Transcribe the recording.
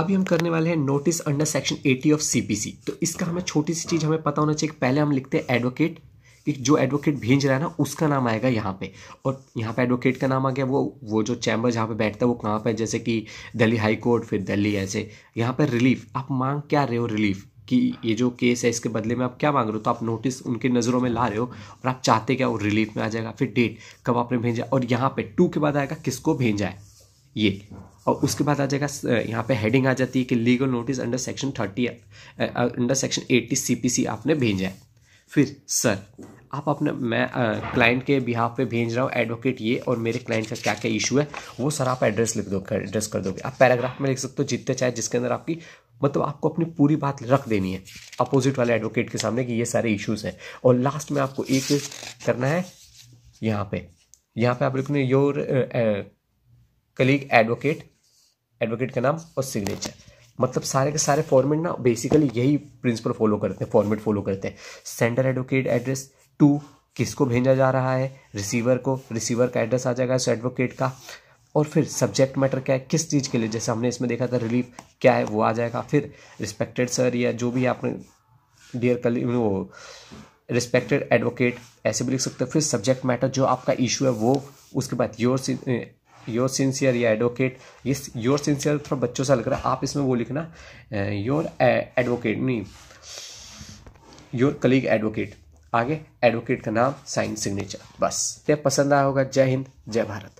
अभी हम करने वाले हैं notice under section 80 of CPC तो इसका हमें छोटी सी चीज़ हमें पता होना चाहिए पहले हम लिखते हैं एडवोकेट कि जो एडवोकेट भेज रहा है ना उसका नाम आएगा यहाँ पे और यहाँ पे एडवोकेट का नाम आ गया वो वो जो चैम्बर जहाँ पे बैठता है वो कहाँ पे जैसे कि दिल्ली हाई कोर्ट फिर दिल्ली ऐसे यहाँ पे रिलीफ आप मांग क्या रहे हो रिलीफ कि ये जो केस है इसके बदले में आप क्या मांग रहे हो तो आप नोटिस उनके नज़रों में ला रहे हो और आप चाहते क्या वो रिलीफ में आ जाएगा फिर डेट कब आपने भेजा और यहाँ पे टू के बाद आएगा किसको भेजा है ये और उसके बाद आ जाएगा यहाँ पे हेडिंग आ जाती है कि legal notice under section thirty under section eighty C P C आपने भेजा है फिर सर आप अपने मैं क्लाइंट के बिहाफ पे भेज रहा हूँ एडवोकेट ये और मेरे क्लाइंट का क्या क्या इशू है वो सर आप एड्रेस लिख दो एड्रेस कर दोगे आप पैराग्राफ में लिख सकते हो जितने चाहे जिसके अंदर आपकी मतलब आपको अपनी पूरी बात रख देनी है अपोजिट वाले एडवोकेट के सामने कि ये सारे इश्यूज हैं और लास्ट में आपको एक करना है यहाँ पे यहाँ पे आप लिखने योर कलीग एडवोकेट एडवोकेट का नाम और सिग्नेचर मतलब सारे के सारे फॉर्मेट ना बेसिकली यही प्रिंसिपल फॉलो करते हैं फॉर्मेट फॉलो करते हैं सेंडर एडवोकेट एड्रेस टू किसको भेजा जा रहा है रिसीवर को रिसीवर का एड्रेस आ जाएगा एडवोकेट का और फिर सब्जेक्ट मैटर क्या है किस चीज़ के लिए जैसे हमने इसमें देखा था रिलीफ क्या है वो आ जाएगा फिर रिस्पेक्टेड सर या जो भी आपने डियर कल वो रिस्पेक्टेड एडवोकेट ऐसे भी लिख सकते हो फिर सब्जेक्ट मैटर जो आपका इशू है वो उसके बाद योर योर सिंसियर या एडवोकेट ये योर सिंसियर थोड़ा बच्चों से लग रहा है आप इसमें वो लिखना योर एडवोकेट नहीं योर कलीग एडवोकेट आगे एडवोकेट का नाम साइन सिग्नेचर बस ये पसंद आया होगा जय हिंद जय भारत